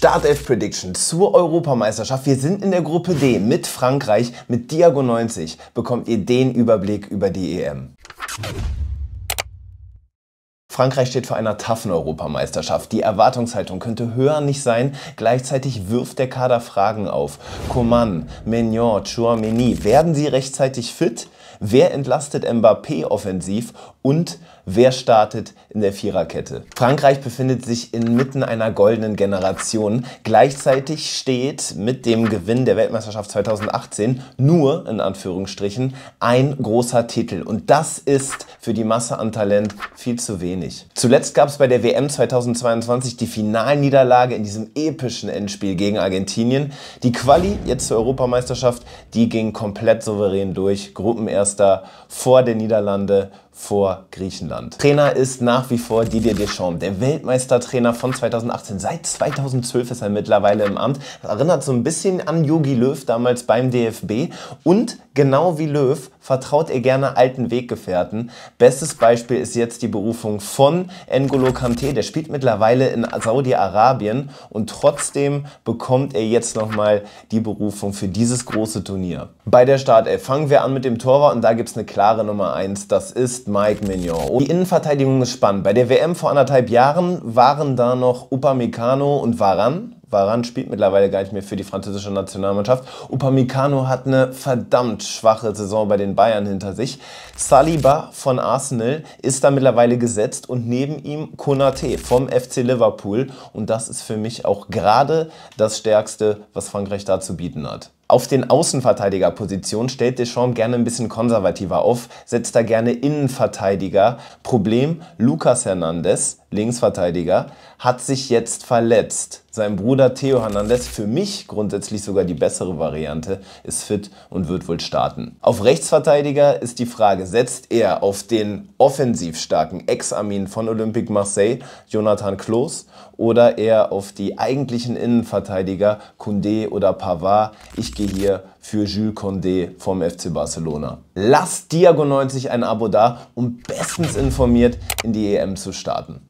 Startelf Prediction zur Europameisterschaft. Wir sind in der Gruppe D mit Frankreich. Mit Diago 90 bekommt ihr den Überblick über die EM. Frankreich steht vor einer taffen Europameisterschaft. Die Erwartungshaltung könnte höher nicht sein. Gleichzeitig wirft der Kader Fragen auf. Coman, Mignon, Chouameni, werden sie rechtzeitig fit? Wer entlastet Mbappé offensiv? Und wer startet in der Viererkette. Frankreich befindet sich inmitten einer goldenen Generation. Gleichzeitig steht mit dem Gewinn der Weltmeisterschaft 2018 nur, in Anführungsstrichen, ein großer Titel. Und das ist für die Masse an Talent viel zu wenig. Zuletzt gab es bei der WM 2022 die Finalniederlage in diesem epischen Endspiel gegen Argentinien. Die Quali jetzt zur Europameisterschaft, die ging komplett souverän durch. Gruppenerster vor den Niederlande vor Griechenland. Trainer ist nach wie vor Didier Deschamps, der Weltmeistertrainer von 2018. Seit 2012 ist er mittlerweile im Amt. Das erinnert so ein bisschen an Yogi Löw damals beim DFB. Und genau wie Löw vertraut er gerne alten Weggefährten. Bestes Beispiel ist jetzt die Berufung von N'Golo Kante. Der spielt mittlerweile in Saudi-Arabien und trotzdem bekommt er jetzt nochmal die Berufung für dieses große Turnier. Bei der Startelf fangen wir an mit dem Torwart und da gibt es eine klare Nummer 1. Das ist Mike Mignon. Die Innenverteidigung ist spannend. Bei der WM vor anderthalb Jahren waren da noch Upamecano und Varan. Varan spielt mittlerweile gar nicht mehr für die französische Nationalmannschaft. Upamecano hat eine verdammt schwache Saison bei den Bayern hinter sich. Saliba von Arsenal ist da mittlerweile gesetzt und neben ihm Konate vom FC Liverpool. Und das ist für mich auch gerade das Stärkste, was Frankreich da zu bieten hat. Auf den Außenverteidigerpositionen stellt Deschamps gerne ein bisschen konservativer auf, setzt da gerne Innenverteidiger. Problem, Lucas Hernandez, Linksverteidiger, hat sich jetzt verletzt. Sein Bruder Theo Hernandez, für mich grundsätzlich sogar die bessere Variante, ist fit und wird wohl starten. Auf Rechtsverteidiger ist die Frage, setzt er auf den offensiv starken Ex-Amin von Olympique Marseille, Jonathan Klos, oder eher auf die eigentlichen Innenverteidiger, Koundé oder Pavard? Ich Beispiel hier für Jules Condé vom FC Barcelona. Lasst Diago 90 ein Abo da, um bestens informiert in die EM zu starten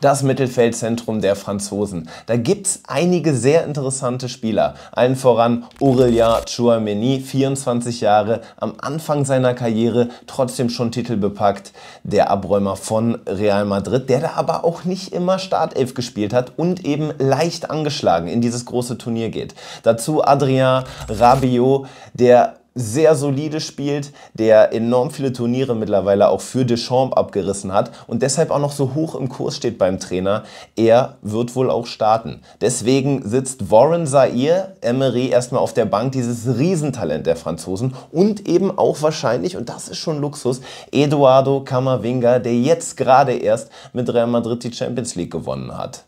das Mittelfeldzentrum der Franzosen. Da gibt es einige sehr interessante Spieler. Allen voran Aurélien Chouameni, 24 Jahre, am Anfang seiner Karriere trotzdem schon Titel bepackt. Der Abräumer von Real Madrid, der da aber auch nicht immer Startelf gespielt hat und eben leicht angeschlagen in dieses große Turnier geht. Dazu Adrien Rabiot, der sehr solide spielt, der enorm viele Turniere mittlerweile auch für Deschamps abgerissen hat und deshalb auch noch so hoch im Kurs steht beim Trainer. Er wird wohl auch starten. Deswegen sitzt Warren Zaire Emery erstmal auf der Bank, dieses Riesentalent der Franzosen und eben auch wahrscheinlich, und das ist schon Luxus, Eduardo Camavinga, der jetzt gerade erst mit Real Madrid die Champions League gewonnen hat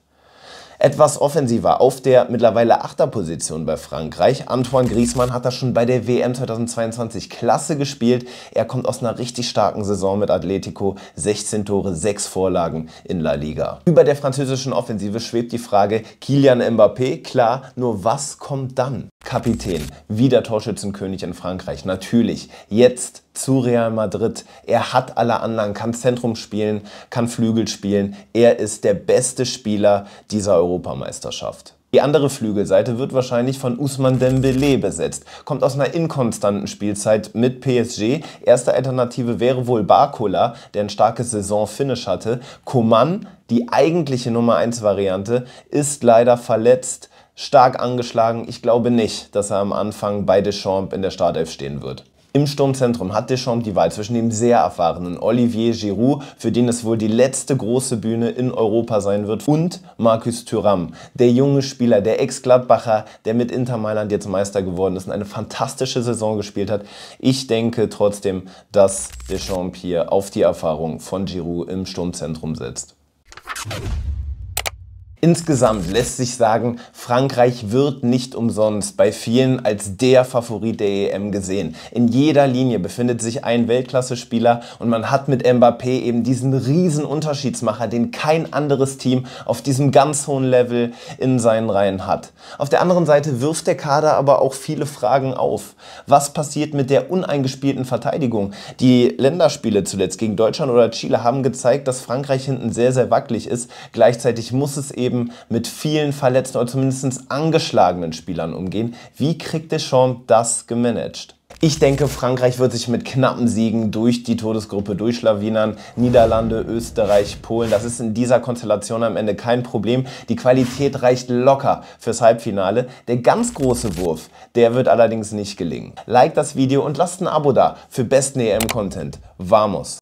etwas offensiver auf der mittlerweile Achterposition bei Frankreich. Antoine Griezmann hat das schon bei der WM 2022 klasse gespielt. Er kommt aus einer richtig starken Saison mit Atletico, 16 Tore, 6 Vorlagen in La Liga. Über der französischen Offensive schwebt die Frage Kilian Mbappé, klar, nur was kommt dann? Kapitän, wieder Torschützenkönig in Frankreich, natürlich. Jetzt zu Real Madrid. Er hat alle anderen, kann Zentrum spielen, kann Flügel spielen. Er ist der beste Spieler dieser Europameisterschaft. Die andere Flügelseite wird wahrscheinlich von Usman Dembele besetzt. Kommt aus einer inkonstanten Spielzeit mit PSG. Erste Alternative wäre wohl Barcola, der ein starkes Saisonfinish hatte. Coman, die eigentliche Nummer 1 Variante, ist leider verletzt stark angeschlagen. Ich glaube nicht, dass er am Anfang bei Deschamps in der Startelf stehen wird. Im Sturmzentrum hat Deschamps die Wahl zwischen dem sehr erfahrenen Olivier Giroud, für den es wohl die letzte große Bühne in Europa sein wird, und Markus Thuram, der junge Spieler, der Ex-Gladbacher, der mit Inter Mailand jetzt Meister geworden ist und eine fantastische Saison gespielt hat. Ich denke trotzdem, dass Deschamps hier auf die Erfahrung von Giroud im Sturmzentrum setzt. Insgesamt lässt sich sagen, Frankreich wird nicht umsonst bei vielen als der Favorit der EM gesehen. In jeder Linie befindet sich ein Weltklasse-Spieler und man hat mit Mbappé eben diesen riesen Unterschiedsmacher, den kein anderes Team auf diesem ganz hohen Level in seinen Reihen hat. Auf der anderen Seite wirft der Kader aber auch viele Fragen auf. Was passiert mit der uneingespielten Verteidigung? Die Länderspiele zuletzt gegen Deutschland oder Chile haben gezeigt, dass Frankreich hinten sehr, sehr wackelig ist. Gleichzeitig muss es eben eben mit vielen verletzten oder zumindest angeschlagenen Spielern umgehen. Wie kriegt Deschamps das gemanagt? Ich denke, Frankreich wird sich mit knappen Siegen durch die Todesgruppe durchschlawinern. Niederlande, Österreich, Polen, das ist in dieser Konstellation am Ende kein Problem. Die Qualität reicht locker fürs Halbfinale. Der ganz große Wurf, der wird allerdings nicht gelingen. Like das Video und lasst ein Abo da für besten EM-Content. Vamos!